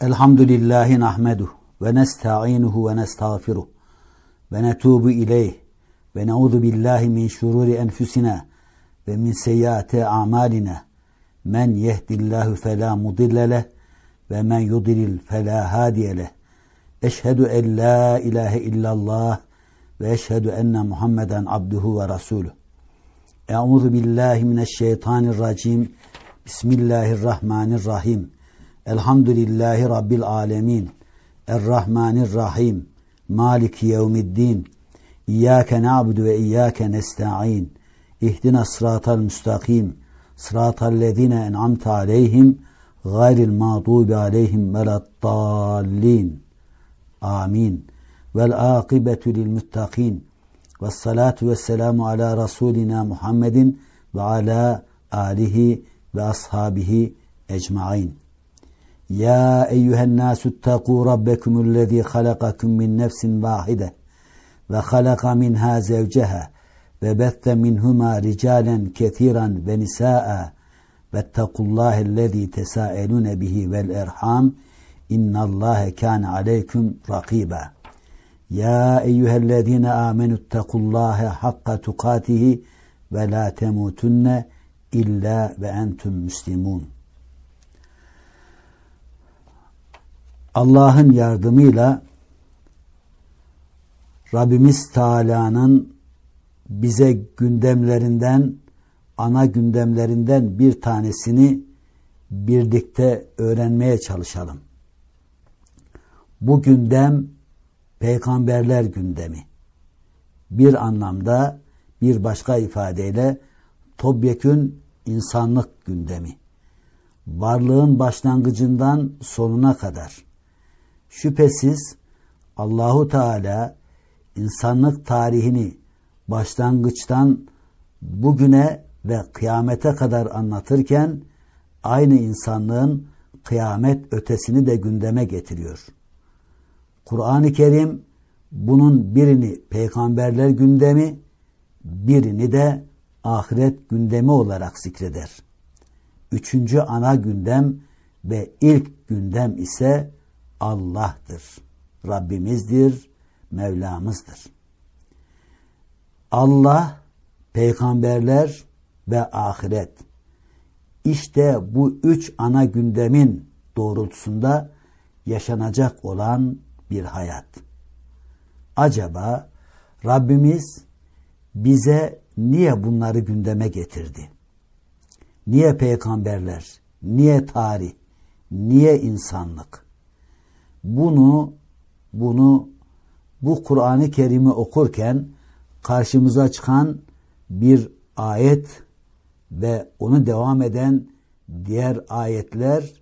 Elhamdülillahi nahmeduh ve nesta'inuhu ve nestağfiruh ve netubu ileyh ve neuzu billahi min şururi enfusina ve min seyyiati amalina men yehdillahu fela mudille ve men yudlil fela hadiye leh eşhedü en la ilahe illallah ve eşhedü enne Muhammeden abduhu ve rasulü Euzu billahi mineşşeytanirracim Bismillahirrahmanirrahim الحمد لله رب العالمين الرحمن الرحيم مالك يوم الدين إياك نعبد وإياك نستعين اهدنا الصراط المستقيم صراط الذين أنعمت عليهم غير المغضوب عليهم ولا الضالين آمين والعاقبة للمتقين والصلاة والسلام على رسولنا محمد وعلى آله وأصحابه أجمعين يا أيها الناس اتقوا ربكم الذي خلقكم من نفس واحدة وخلق منها زوجها وبث منهما رجالا كثيرا ونساء واتقوا الله الذي تساءلون به والإرحام إن الله كان عليكم رقيبا يا أيها الذين آمنوا اتقوا الله حق تقاته ولا تموتن إلا وأنتم مسلمون Allah'ın yardımıyla Rabbimiz Teala'nın bize gündemlerinden, ana gündemlerinden bir tanesini birlikte öğrenmeye çalışalım. Bu gündem peygamberler gündemi. Bir anlamda bir başka ifadeyle tobyekün insanlık gündemi. Varlığın başlangıcından sonuna kadar Şüphesiz Allahu Teala insanlık tarihini başlangıçtan bugüne ve kıyamete kadar anlatırken aynı insanlığın kıyamet ötesini de gündeme getiriyor. Kur'an-ı Kerim bunun birini peygamberler gündemi, birini de ahiret gündemi olarak zikreder. Üçüncü ana gündem ve ilk gündem ise Allah'tır. Rabbimizdir, Mevlamızdır. Allah, peygamberler ve ahiret. İşte bu üç ana gündemin doğrultusunda yaşanacak olan bir hayat. Acaba Rabbimiz bize niye bunları gündeme getirdi? Niye peygamberler? Niye tarih? Niye insanlık? bunu bunu bu Kur'an-ı Kerim'i okurken karşımıza çıkan bir ayet ve onu devam eden diğer ayetler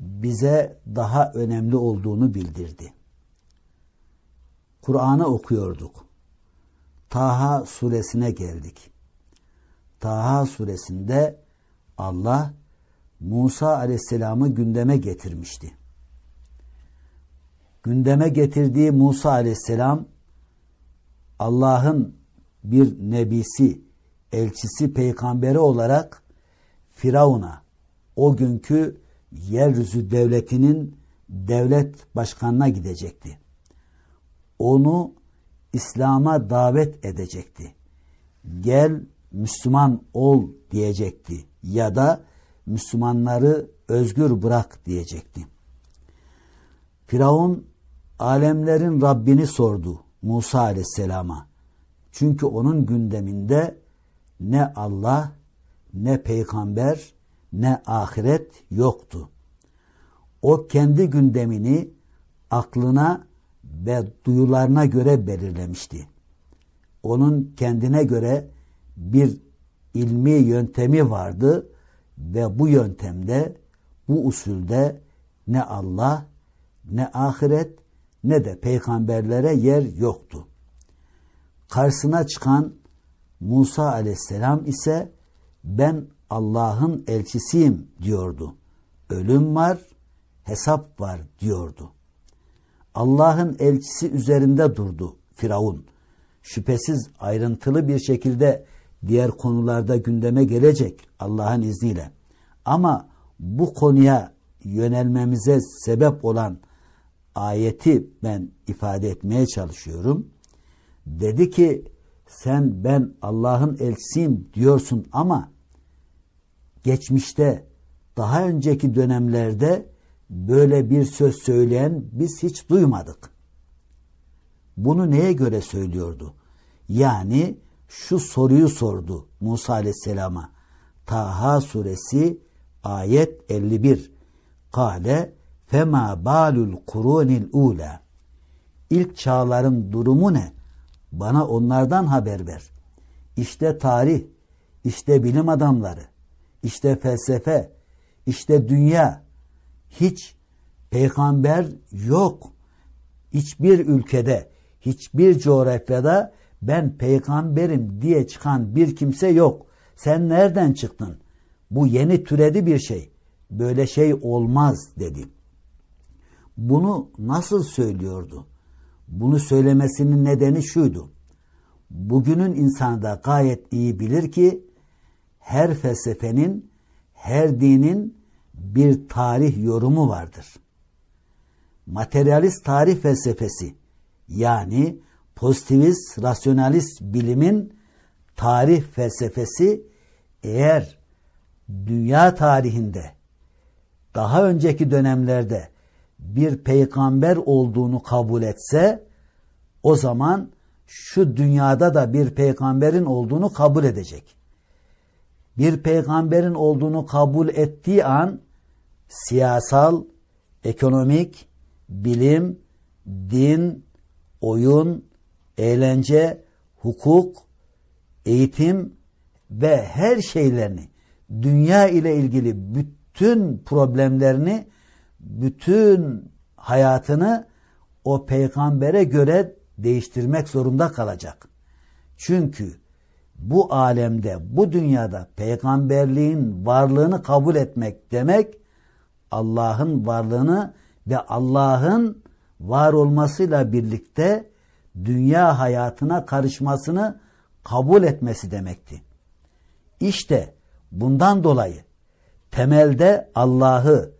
bize daha önemli olduğunu bildirdi. Kur'an'ı okuyorduk. Taha suresine geldik. Taha suresinde Allah Musa aleyhisselamı gündeme getirmişti gündeme getirdiği Musa aleyhisselam Allah'ın bir nebisi, elçisi, peygamberi olarak Firavun'a o günkü yeryüzü devletinin devlet başkanına gidecekti. Onu İslam'a davet edecekti. Gel Müslüman ol diyecekti ya da Müslümanları özgür bırak diyecekti. Firavun alemlerin Rabbini sordu Musa aleyhisselama. Çünkü onun gündeminde ne Allah, ne peygamber, ne ahiret yoktu. O kendi gündemini aklına ve duyularına göre belirlemişti. Onun kendine göre bir ilmi yöntemi vardı ve bu yöntemde, bu usulde ne Allah, ne ahiret, ne de peygamberlere yer yoktu. Karşısına çıkan Musa aleyhisselam ise ben Allah'ın elçisiyim diyordu. Ölüm var, hesap var diyordu. Allah'ın elçisi üzerinde durdu Firavun. Şüphesiz ayrıntılı bir şekilde diğer konularda gündeme gelecek Allah'ın izniyle. Ama bu konuya yönelmemize sebep olan ayeti ben ifade etmeye çalışıyorum. Dedi ki sen ben Allah'ın elçisiyim diyorsun ama geçmişte daha önceki dönemlerde böyle bir söz söyleyen biz hiç duymadık. Bunu neye göre söylüyordu? Yani şu soruyu sordu Musa Aleyhisselam'a. Taha suresi ayet 51. Kale Fema balul kurunil ula. İlk çağların durumu ne? Bana onlardan haber ver. İşte tarih, işte bilim adamları, işte felsefe, işte dünya. Hiç peygamber yok. Hiçbir ülkede, hiçbir coğrafyada ben peygamberim diye çıkan bir kimse yok. Sen nereden çıktın? Bu yeni türedi bir şey. Böyle şey olmaz dedim. Bunu nasıl söylüyordu? Bunu söylemesinin nedeni şuydu. Bugünün insanı da gayet iyi bilir ki her felsefenin, her dinin bir tarih yorumu vardır. Materyalist tarih felsefesi yani pozitivist, rasyonalist bilimin tarih felsefesi eğer dünya tarihinde daha önceki dönemlerde bir peygamber olduğunu kabul etse o zaman şu dünyada da bir peygamberin olduğunu kabul edecek. Bir peygamberin olduğunu kabul ettiği an siyasal, ekonomik, bilim, din, oyun, eğlence, hukuk, eğitim ve her şeylerini, dünya ile ilgili bütün problemlerini bütün hayatını o peygambere göre değiştirmek zorunda kalacak. Çünkü bu alemde, bu dünyada peygamberliğin varlığını kabul etmek demek Allah'ın varlığını ve Allah'ın var olmasıyla birlikte dünya hayatına karışmasını kabul etmesi demekti. İşte bundan dolayı temelde Allah'ı,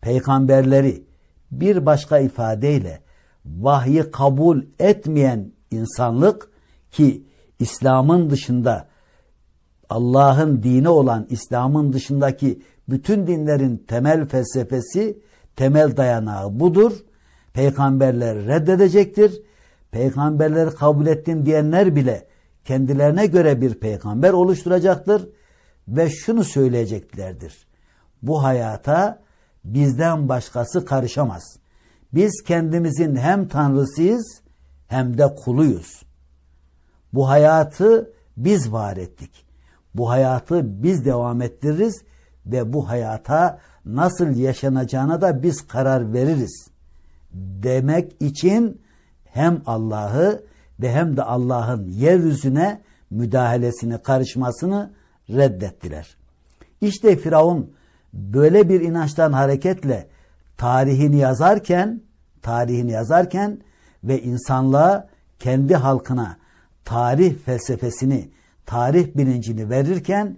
peygamberleri bir başka ifadeyle vahyi kabul etmeyen insanlık ki İslam'ın dışında Allah'ın dini olan İslam'ın dışındaki bütün dinlerin temel felsefesi, temel dayanağı budur. Peygamberler reddedecektir. Peygamberleri kabul ettim diyenler bile kendilerine göre bir peygamber oluşturacaktır ve şunu söyleyeceklerdir. Bu hayata bizden başkası karışamaz. Biz kendimizin hem tanrısıyız hem de kuluyuz. Bu hayatı biz var ettik. Bu hayatı biz devam ettiririz ve bu hayata nasıl yaşanacağına da biz karar veririz. Demek için hem Allah'ı ve hem de Allah'ın yeryüzüne müdahalesini, karışmasını reddettiler. İşte Firavun böyle bir inançtan hareketle tarihini yazarken tarihini yazarken ve insanlığa kendi halkına tarih felsefesini, tarih bilincini verirken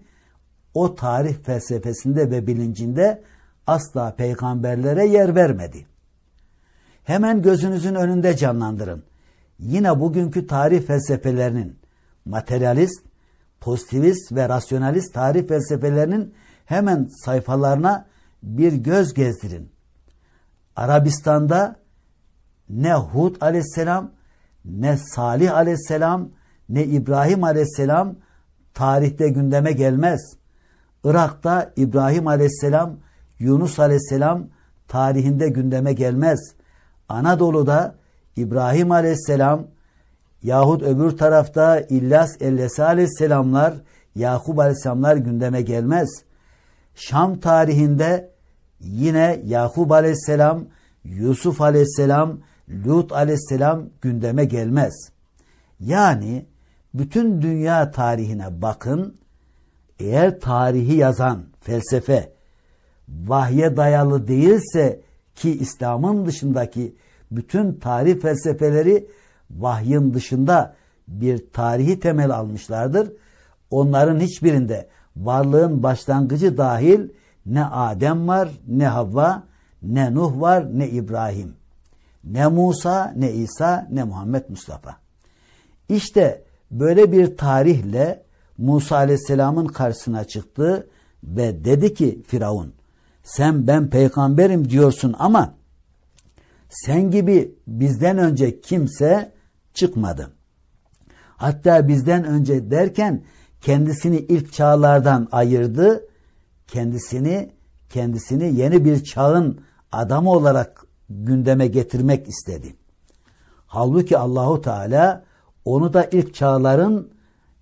o tarih felsefesinde ve bilincinde asla peygamberlere yer vermedi. Hemen gözünüzün önünde canlandırın. Yine bugünkü tarih felsefelerinin materyalist, pozitivist ve rasyonalist tarih felsefelerinin hemen sayfalarına bir göz gezdirin. Arabistan'da ne Hud aleyhisselam, ne Salih aleyhisselam, ne İbrahim aleyhisselam tarihte gündeme gelmez. Irak'ta İbrahim aleyhisselam, Yunus aleyhisselam tarihinde gündeme gelmez. Anadolu'da İbrahim aleyhisselam yahut öbür tarafta İllas ellesi aleyhisselamlar, Yakup aleyhisselamlar gündeme gelmez. Şam tarihinde yine Yakub aleyhisselam, Yusuf aleyhisselam, Lut aleyhisselam gündeme gelmez. Yani bütün dünya tarihine bakın, eğer tarihi yazan felsefe vahye dayalı değilse ki İslam'ın dışındaki bütün tarih felsefeleri vahyin dışında bir tarihi temel almışlardır. Onların hiçbirinde varlığın başlangıcı dahil ne Adem var, ne Havva, ne Nuh var, ne İbrahim. Ne Musa, ne İsa, ne Muhammed Mustafa. İşte böyle bir tarihle Musa Aleyhisselam'ın karşısına çıktı ve dedi ki Firavun, sen ben peygamberim diyorsun ama sen gibi bizden önce kimse çıkmadı. Hatta bizden önce derken kendisini ilk çağlardan ayırdı. Kendisini kendisini yeni bir çağın adamı olarak gündeme getirmek istedi. Halbuki Allahu Teala onu da ilk çağların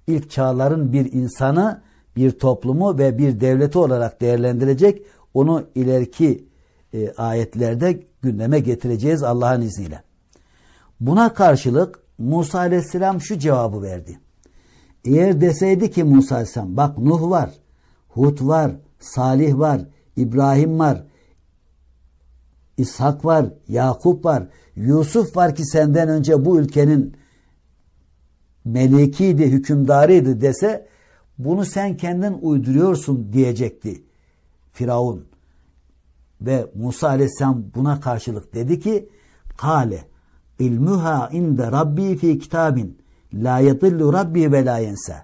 ilk çağların bir insanı, bir toplumu ve bir devleti olarak değerlendirecek. Onu ileriki e, ayetlerde gündeme getireceğiz Allah'ın izniyle. Buna karşılık Musa aleyhisselam şu cevabı verdi. Eğer deseydi ki Musa Aleyhisselam bak Nuh var, Hud var, Salih var, İbrahim var, İshak var, Yakup var, Yusuf var ki senden önce bu ülkenin melekiydi, hükümdarıydı dese bunu sen kendin uyduruyorsun diyecekti Firavun. Ve Musa Aleyhisselam buna karşılık dedi ki Kale ilmuha inde rabbi fi kitabin La yadillu rabbi ve la yense.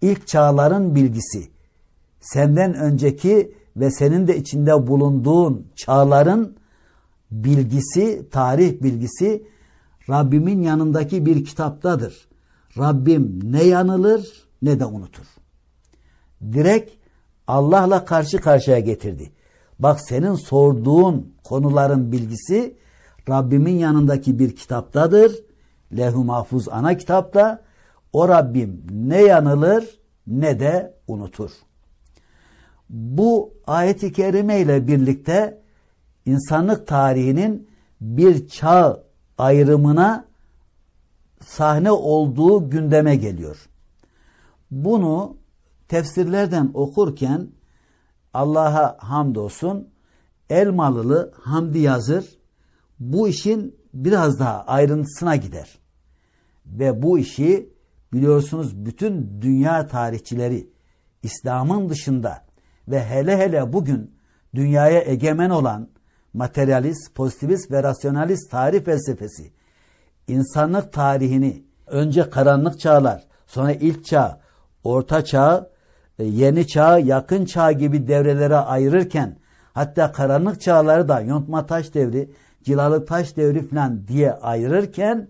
İlk çağların bilgisi. Senden önceki ve senin de içinde bulunduğun çağların bilgisi, tarih bilgisi Rabbimin yanındaki bir kitaptadır. Rabbim ne yanılır ne de unutur. Direkt Allah'la karşı karşıya getirdi. Bak senin sorduğun konuların bilgisi Rabbimin yanındaki bir kitaptadır lehü mahfuz ana kitapta o Rabbim ne yanılır ne de unutur. Bu ayet-i kerime ile birlikte insanlık tarihinin bir çağ ayrımına sahne olduğu gündeme geliyor. Bunu tefsirlerden okurken Allah'a hamdolsun Elmalılı Hamdi Yazır bu işin biraz daha ayrıntısına gider. Ve bu işi biliyorsunuz bütün dünya tarihçileri İslam'ın dışında ve hele hele bugün dünyaya egemen olan materyalist, pozitivist ve rasyonalist tarih felsefesi insanlık tarihini önce karanlık çağlar, sonra ilk çağ, orta çağ, e, yeni çağ, yakın çağ gibi devrelere ayırırken hatta karanlık çağları da yontma taş devri cilalı taş devri falan diye ayırırken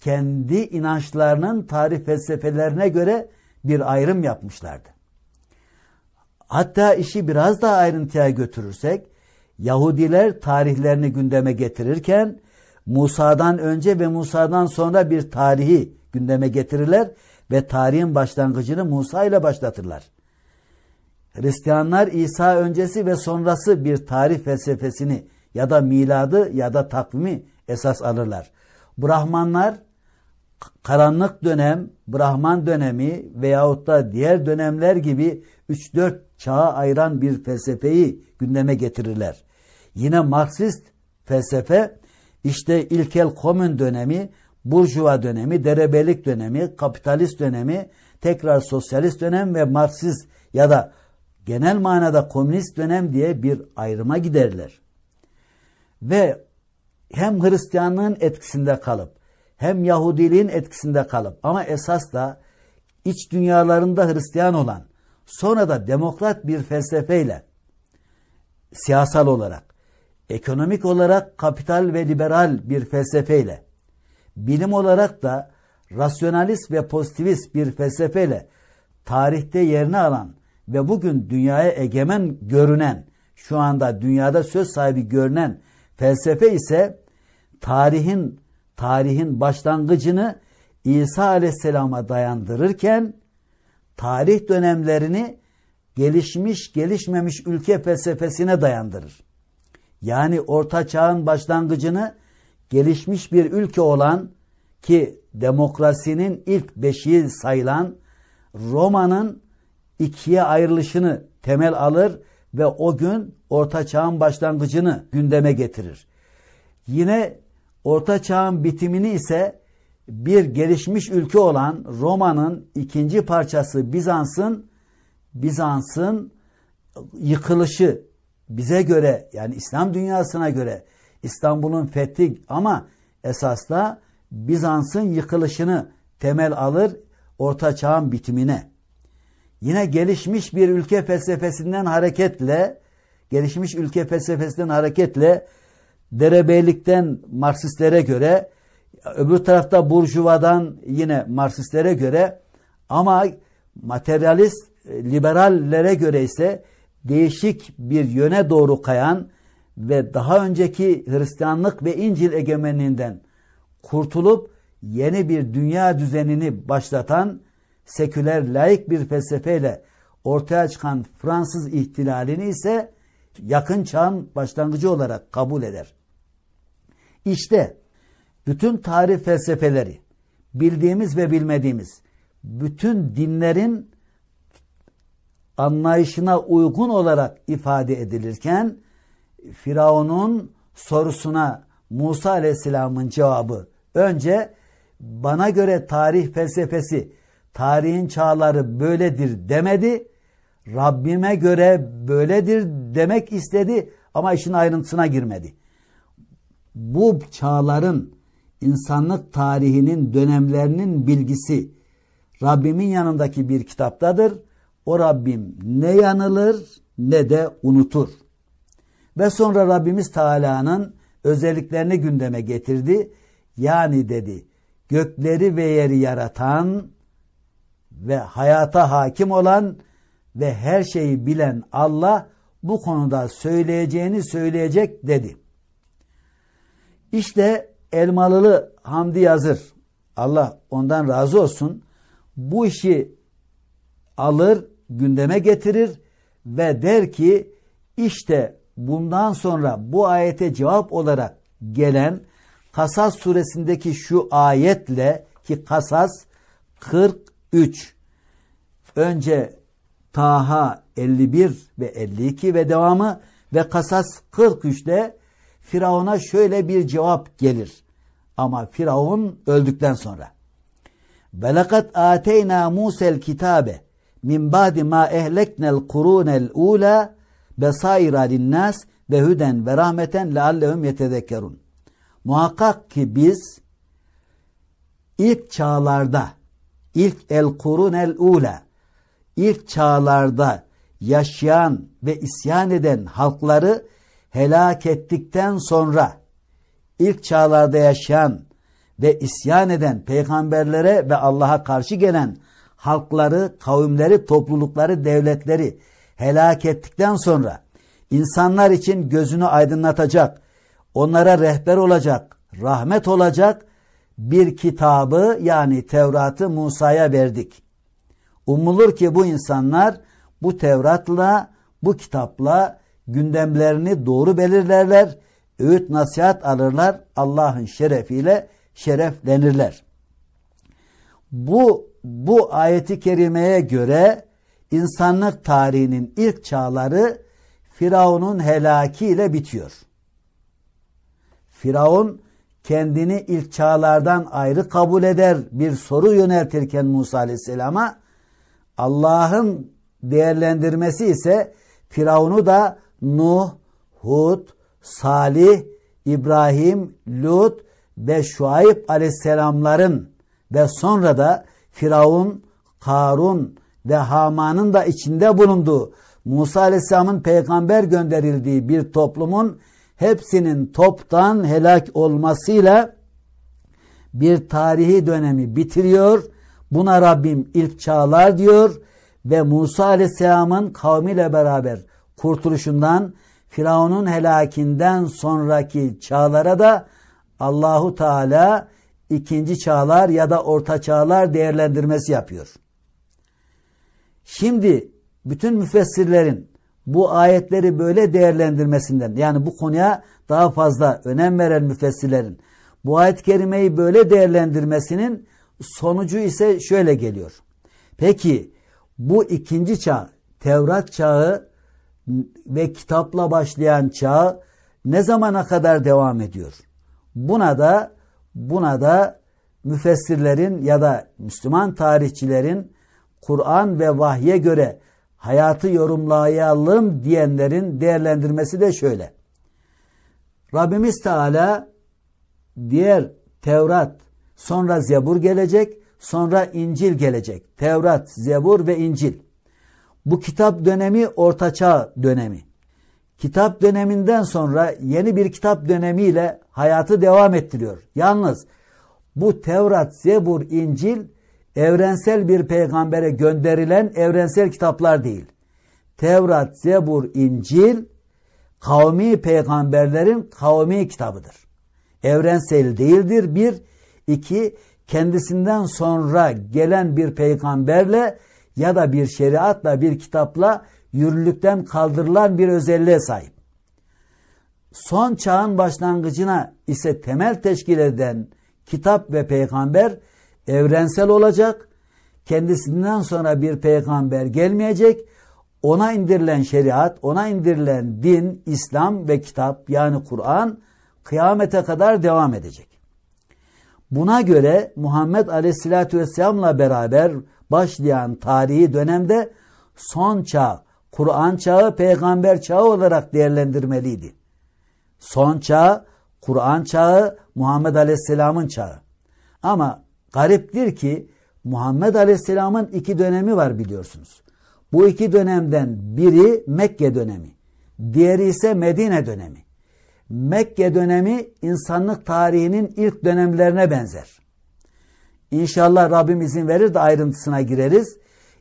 kendi inançlarının tarih felsefelerine göre bir ayrım yapmışlardı. Hatta işi biraz daha ayrıntıya götürürsek Yahudiler tarihlerini gündeme getirirken Musa'dan önce ve Musa'dan sonra bir tarihi gündeme getirirler ve tarihin başlangıcını Musa ile başlatırlar. Hristiyanlar İsa öncesi ve sonrası bir tarih felsefesini ya da miladı ya da takvimi esas alırlar. Brahmanlar karanlık dönem, Brahman dönemi veyahut da diğer dönemler gibi 3-4 çağa ayıran bir felsefeyi gündeme getirirler. Yine Marksist felsefe işte ilkel komün dönemi, burjuva dönemi, derebelik dönemi, kapitalist dönemi, tekrar sosyalist dönem ve Marksist ya da genel manada komünist dönem diye bir ayrıma giderler ve hem Hristiyanlığın etkisinde kalıp hem Yahudiliğin etkisinde kalıp ama esas da iç dünyalarında Hristiyan olan sonra da demokrat bir felsefeyle siyasal olarak, ekonomik olarak kapital ve liberal bir felsefeyle, bilim olarak da rasyonalist ve pozitivist bir felsefeyle tarihte yerini alan ve bugün dünyaya egemen görünen, şu anda dünyada söz sahibi görünen Felsefe ise tarihin tarihin başlangıcını İsa Aleyhisselam'a dayandırırken tarih dönemlerini gelişmiş gelişmemiş ülke felsefesine dayandırır. Yani orta çağın başlangıcını gelişmiş bir ülke olan ki demokrasinin ilk beşiği sayılan Roma'nın ikiye ayrılışını temel alır ve o gün Orta Çağ'ın başlangıcını gündeme getirir. Yine Orta Çağ'ın bitimini ise bir gelişmiş ülke olan Roma'nın ikinci parçası Bizans'ın Bizans'ın yıkılışı bize göre yani İslam dünyasına göre İstanbul'un fethi ama esas Bizans'ın yıkılışını temel alır Orta Çağ'ın bitimine. Yine gelişmiş bir ülke felsefesinden hareketle, gelişmiş ülke felsefesinden hareketle derebeylikten Marksistlere göre, öbür tarafta Burjuva'dan yine Marksistlere göre ama materyalist liberallere göre ise değişik bir yöne doğru kayan ve daha önceki Hristiyanlık ve İncil egemenliğinden kurtulup yeni bir dünya düzenini başlatan seküler, laik bir felsefeyle ortaya çıkan Fransız ihtilalini ise yakın çağın başlangıcı olarak kabul eder. İşte bütün tarih felsefeleri, bildiğimiz ve bilmediğimiz, bütün dinlerin anlayışına uygun olarak ifade edilirken, Firavun'un sorusuna Musa Aleyhisselam'ın cevabı önce bana göre tarih felsefesi tarihin çağları böyledir demedi. Rabbime göre böyledir demek istedi ama işin ayrıntısına girmedi. Bu çağların insanlık tarihinin dönemlerinin bilgisi Rabbimin yanındaki bir kitaptadır. O Rabbim ne yanılır ne de unutur. Ve sonra Rabbimiz Teala'nın özelliklerini gündeme getirdi. Yani dedi gökleri ve yeri yaratan, ve hayata hakim olan ve her şeyi bilen Allah bu konuda söyleyeceğini söyleyecek dedi. İşte Elmalılı Hamdi Yazır Allah ondan razı olsun bu işi alır gündeme getirir ve der ki işte bundan sonra bu ayete cevap olarak gelen Kasas suresindeki şu ayetle ki Kasas 40 3. Önce Taha 51 ve 52 ve devamı ve Kasas 43'te Firavun'a şöyle bir cevap gelir. Ama Firavun öldükten sonra. Belakat ateyna Musel kitabe min ba'di ma ehleknel kurunel ula besaira linnas ve hüden ve rahmeten leallehum yetezekkerun. Muhakkak ki biz ilk çağlarda ilk el kurun el ule ilk çağlarda yaşayan ve isyan eden halkları helak ettikten sonra ilk çağlarda yaşayan ve isyan eden peygamberlere ve Allah'a karşı gelen halkları, kavimleri, toplulukları, devletleri helak ettikten sonra insanlar için gözünü aydınlatacak, onlara rehber olacak, rahmet olacak bir kitabı yani Tevrat'ı Musa'ya verdik. Umulur ki bu insanlar bu Tevrat'la, bu kitapla gündemlerini doğru belirlerler, öğüt nasihat alırlar, Allah'ın şerefiyle şereflenirler. Bu, bu ayeti kerimeye göre insanlık tarihinin ilk çağları Firavun'un helakiyle bitiyor. Firavun kendini ilk çağlardan ayrı kabul eder bir soru yöneltirken Musa Aleyhisselam'a Allah'ın değerlendirmesi ise Firavun'u da Nuh, Hud, Salih, İbrahim, Lut ve Şuayb aleyhisselamların ve sonra da Firavun, Karun ve Haman'ın da içinde bulunduğu Musa aleyhisselamın peygamber gönderildiği bir toplumun hepsinin toptan helak olmasıyla bir tarihi dönemi bitiriyor. Buna Rabbim ilk çağlar diyor ve Musa Aleyhisselam'ın kavmiyle beraber kurtuluşundan Firavun'un helakinden sonraki çağlara da Allahu Teala ikinci çağlar ya da orta çağlar değerlendirmesi yapıyor. Şimdi bütün müfessirlerin bu ayetleri böyle değerlendirmesinden yani bu konuya daha fazla önem veren müfessirlerin bu ayet-i kerimeyi böyle değerlendirmesinin sonucu ise şöyle geliyor. Peki bu ikinci çağ Tevrat çağı ve kitapla başlayan çağ ne zamana kadar devam ediyor? Buna da buna da müfessirlerin ya da Müslüman tarihçilerin Kur'an ve vahye göre hayatı yorumlayalım diyenlerin değerlendirmesi de şöyle. Rabbimiz Teala diğer Tevrat, sonra Zebur gelecek, sonra İncil gelecek. Tevrat, Zebur ve İncil. Bu kitap dönemi ortaçağ dönemi. Kitap döneminden sonra yeni bir kitap dönemiyle hayatı devam ettiriyor. Yalnız bu Tevrat, Zebur, İncil evrensel bir peygambere gönderilen evrensel kitaplar değil. Tevrat, Zebur, İncil kavmi peygamberlerin kavmi kitabıdır. Evrensel değildir. Bir, iki kendisinden sonra gelen bir peygamberle ya da bir şeriatla bir kitapla yürürlükten kaldırılan bir özelliğe sahip. Son çağın başlangıcına ise temel teşkil eden kitap ve peygamber evrensel olacak. Kendisinden sonra bir peygamber gelmeyecek. Ona indirilen şeriat, ona indirilen din, İslam ve kitap yani Kur'an kıyamete kadar devam edecek. Buna göre Muhammed Aleyhisselatü Vesselam'la beraber başlayan tarihi dönemde son çağ, Kur'an çağı, peygamber çağı olarak değerlendirmeliydi. Son çağ, Kur'an çağı, Muhammed Aleyhisselam'ın çağı. Ama Gariptir ki Muhammed Aleyhisselam'ın iki dönemi var biliyorsunuz. Bu iki dönemden biri Mekke dönemi, diğeri ise Medine dönemi. Mekke dönemi insanlık tarihinin ilk dönemlerine benzer. İnşallah Rabbim izin verir de ayrıntısına gireriz.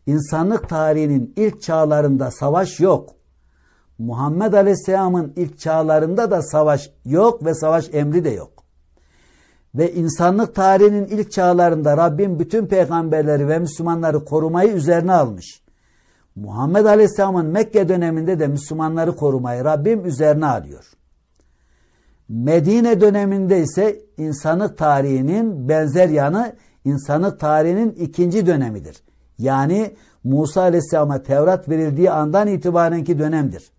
İnsanlık tarihinin ilk çağlarında savaş yok. Muhammed Aleyhisselam'ın ilk çağlarında da savaş yok ve savaş emri de yok ve insanlık tarihinin ilk çağlarında Rabbim bütün peygamberleri ve Müslümanları korumayı üzerine almış. Muhammed Aleyhisselam'ın Mekke döneminde de Müslümanları korumayı Rabbim üzerine alıyor. Medine döneminde ise insanlık tarihinin benzer yanı insanlık tarihinin ikinci dönemidir. Yani Musa Aleyhisselam'a Tevrat verildiği andan itibarenki dönemdir.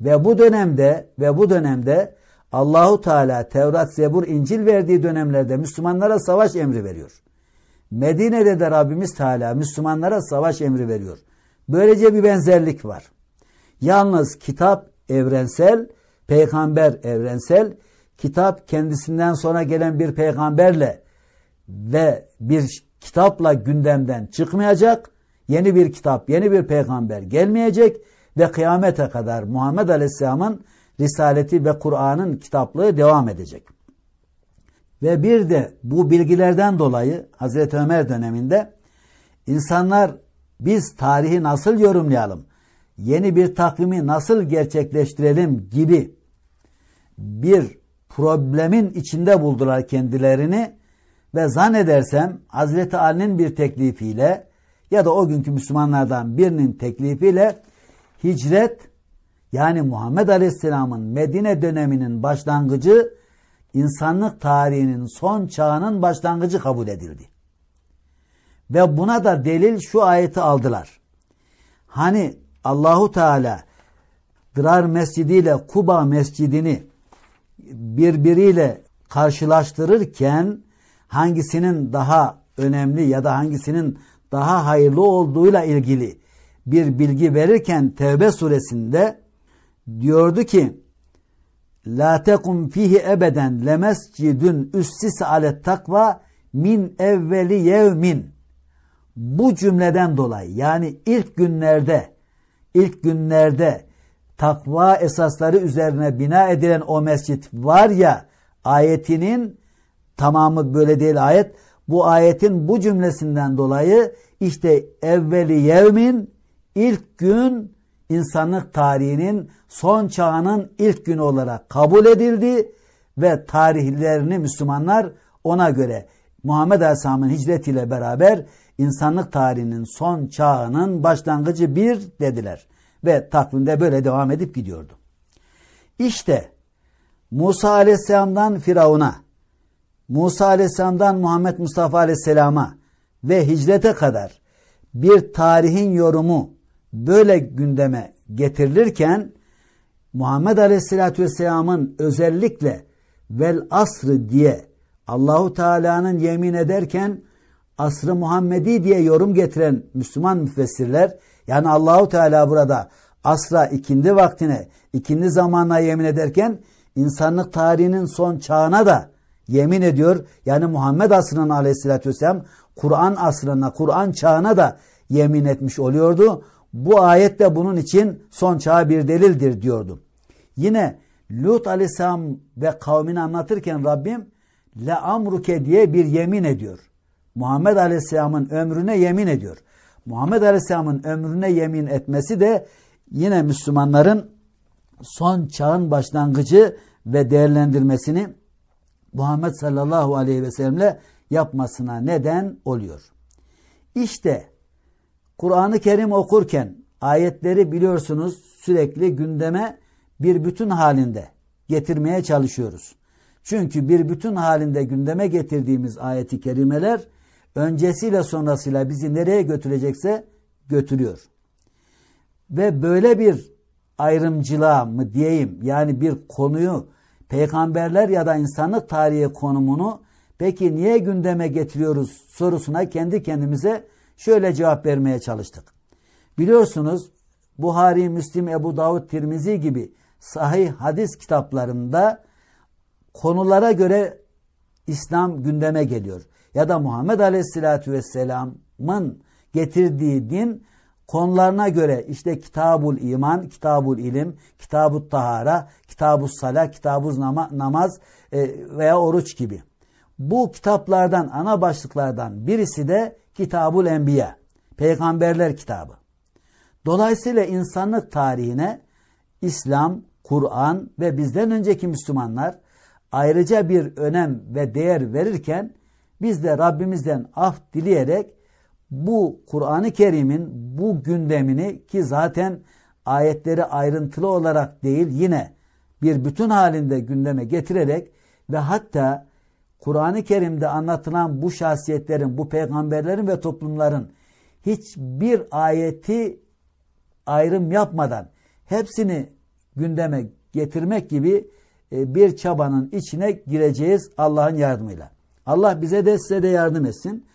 Ve bu dönemde ve bu dönemde Allahu Teala Tevrat, Zebur, İncil verdiği dönemlerde Müslümanlara savaş emri veriyor. Medine'de de Rabbimiz Teala Müslümanlara savaş emri veriyor. Böylece bir benzerlik var. Yalnız kitap evrensel, peygamber evrensel, kitap kendisinden sonra gelen bir peygamberle ve bir kitapla gündemden çıkmayacak. Yeni bir kitap, yeni bir peygamber gelmeyecek ve kıyamete kadar Muhammed Aleyhisselam'ın risaleti ve Kur'an'ın kitaplığı devam edecek. Ve bir de bu bilgilerden dolayı Hazreti Ömer döneminde insanlar biz tarihi nasıl yorumlayalım, yeni bir takvimi nasıl gerçekleştirelim gibi bir problemin içinde buldular kendilerini ve zannedersem Hazreti Ali'nin bir teklifiyle ya da o günkü Müslümanlardan birinin teklifiyle hicret yani Muhammed Aleyhisselam'ın Medine döneminin başlangıcı insanlık tarihinin son çağının başlangıcı kabul edildi. Ve buna da delil şu ayeti aldılar. Hani Allahu Teala Dırar Mescidi ile Kuba Mescidini birbiriyle karşılaştırırken hangisinin daha önemli ya da hangisinin daha hayırlı olduğuyla ilgili bir bilgi verirken Tevbe suresinde diyordu ki La tekum fihi ebeden lemescidün üssis alet takva min evveli yevmin. Bu cümleden dolayı yani ilk günlerde ilk günlerde takva esasları üzerine bina edilen o mescit var ya ayetinin tamamı böyle değil ayet. Bu ayetin bu cümlesinden dolayı işte evveli yevmin ilk gün insanlık tarihinin son çağının ilk günü olarak kabul edildi ve tarihlerini Müslümanlar ona göre Muhammed Aleyhisselam'ın hicretiyle beraber insanlık tarihinin son çağının başlangıcı bir dediler. Ve takvimde böyle devam edip gidiyordu. İşte Musa Aleyhisselam'dan Firavun'a, Musa Aleyhisselam'dan Muhammed Mustafa Aleyhisselam'a ve hicrete kadar bir tarihin yorumu böyle gündeme getirilirken Muhammed Aleyhisselatü Vesselam'ın özellikle vel asrı diye Allahu Teala'nın yemin ederken asrı Muhammedi diye yorum getiren Müslüman müfessirler yani Allahu Teala burada asra ikindi vaktine, ikindi zamanına yemin ederken insanlık tarihinin son çağına da yemin ediyor. Yani Muhammed asrına aleyhissalatü vesselam Kur'an asrına, Kur'an çağına da yemin etmiş oluyordu. Bu ayet de bunun için son çağa bir delildir diyordu. Yine Lut aleyhisselam ve kavmini anlatırken Rabbim le amruke diye bir yemin ediyor. Muhammed aleyhisselamın ömrüne yemin ediyor. Muhammed aleyhisselamın ömrüne yemin etmesi de yine Müslümanların son çağın başlangıcı ve değerlendirmesini Muhammed sallallahu aleyhi ve sellemle yapmasına neden oluyor. İşte Kur'an-ı Kerim okurken ayetleri biliyorsunuz sürekli gündeme bir bütün halinde getirmeye çalışıyoruz. Çünkü bir bütün halinde gündeme getirdiğimiz ayeti kerimeler öncesiyle sonrasıyla bizi nereye götürecekse götürüyor. Ve böyle bir ayrımcılığa mı diyeyim yani bir konuyu peygamberler ya da insanlık tarihi konumunu peki niye gündeme getiriyoruz sorusuna kendi kendimize Şöyle cevap vermeye çalıştık. Biliyorsunuz Buhari, Müslim, Ebu Davud, Tirmizi gibi sahih hadis kitaplarında konulara göre İslam gündeme geliyor. Ya da Muhammed Aleyhisselatü Vesselam'ın getirdiği din konularına göre işte kitabul iman, kitabul ilim, kitabut tahara, kitabus sala, kitabuz namaz e, veya oruç gibi. Bu kitaplardan, ana başlıklardan birisi de Kitabul Enbiya, Peygamberler kitabı. Dolayısıyla insanlık tarihine İslam, Kur'an ve bizden önceki Müslümanlar ayrıca bir önem ve değer verirken biz de Rabbimizden af dileyerek bu Kur'an-ı Kerim'in bu gündemini ki zaten ayetleri ayrıntılı olarak değil yine bir bütün halinde gündeme getirerek ve hatta Kur'an-ı Kerim'de anlatılan bu şahsiyetlerin, bu peygamberlerin ve toplumların hiçbir ayeti ayrım yapmadan hepsini gündeme getirmek gibi e, bir çabanın içine gireceğiz Allah'ın yardımıyla. Allah bize de size de yardım etsin.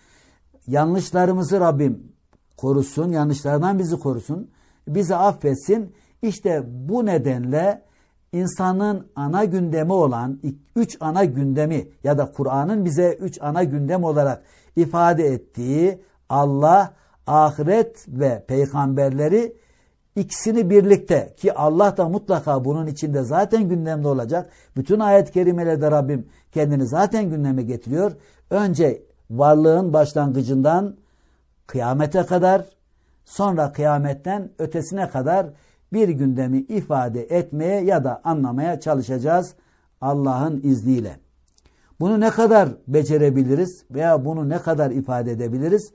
Yanlışlarımızı Rabbim korusun, yanlışlardan bizi korusun, bizi affetsin. İşte bu nedenle insanın ana gündemi olan üç ana gündemi ya da Kur'an'ın bize üç ana gündem olarak ifade ettiği Allah, ahiret ve peygamberleri ikisini birlikte ki Allah da mutlaka bunun içinde zaten gündemde olacak. Bütün ayet-i kerimelerde Rabbim kendini zaten gündeme getiriyor. Önce varlığın başlangıcından kıyamete kadar sonra kıyametten ötesine kadar bir gündemi ifade etmeye ya da anlamaya çalışacağız Allah'ın izniyle. Bunu ne kadar becerebiliriz veya bunu ne kadar ifade edebiliriz?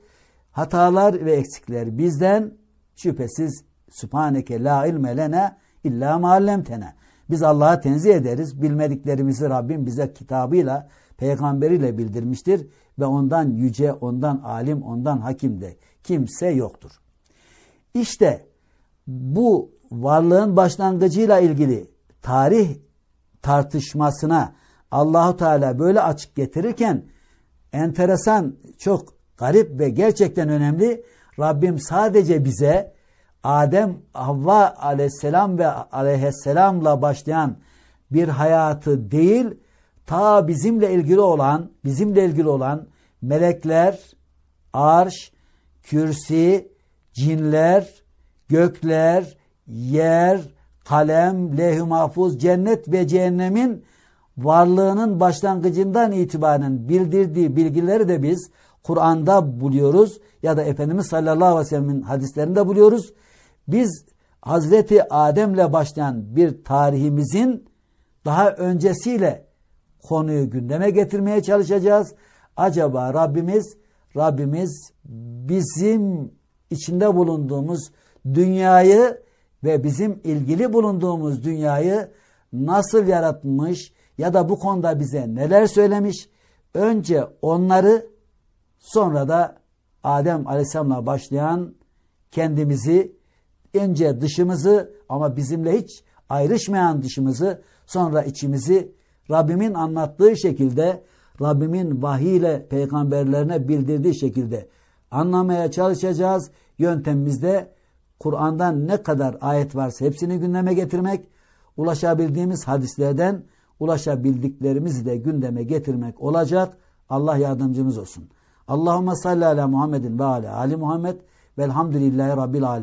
Hatalar ve eksikler bizden şüphesiz Sübhaneke la ilme lene illa maallemtene. Biz Allah'a tenzih ederiz. Bilmediklerimizi Rabbim bize kitabıyla, peygamberiyle bildirmiştir. Ve ondan yüce, ondan alim, ondan hakim de kimse yoktur. İşte bu varlığın başlangıcıyla ilgili tarih tartışmasına Allahu Teala böyle açık getirirken enteresan, çok garip ve gerçekten önemli Rabbim sadece bize Adem, Havva aleyhisselam ve aleyhisselamla başlayan bir hayatı değil, ta bizimle ilgili olan, bizimle ilgili olan melekler, arş, kürsi, cinler, gökler, yer, kalem, leh-i mahfuz, cennet ve cehennemin varlığının başlangıcından itibaren bildirdiği bilgileri de biz Kur'an'da buluyoruz ya da Efendimiz sallallahu aleyhi ve sellemin hadislerinde buluyoruz. Biz Hazreti Adem'le başlayan bir tarihimizin daha öncesiyle konuyu gündeme getirmeye çalışacağız. Acaba Rabbimiz Rabbimiz bizim içinde bulunduğumuz dünyayı ve bizim ilgili bulunduğumuz dünyayı nasıl yaratmış ya da bu konuda bize neler söylemiş önce onları sonra da Adem Aleyhisselam'la başlayan kendimizi önce dışımızı ama bizimle hiç ayrışmayan dışımızı sonra içimizi Rabbimin anlattığı şekilde Rabbimin vahiyle peygamberlerine bildirdiği şekilde anlamaya çalışacağız. Yöntemimizde Kur'an'dan ne kadar ayet varsa hepsini gündeme getirmek, ulaşabildiğimiz hadislerden ulaşabildiklerimizi de gündeme getirmek olacak. Allah yardımcımız olsun. Allahumme salli ala Muhammedin ve ala Ali Muhammed velhamdülillahi rabbil alemin.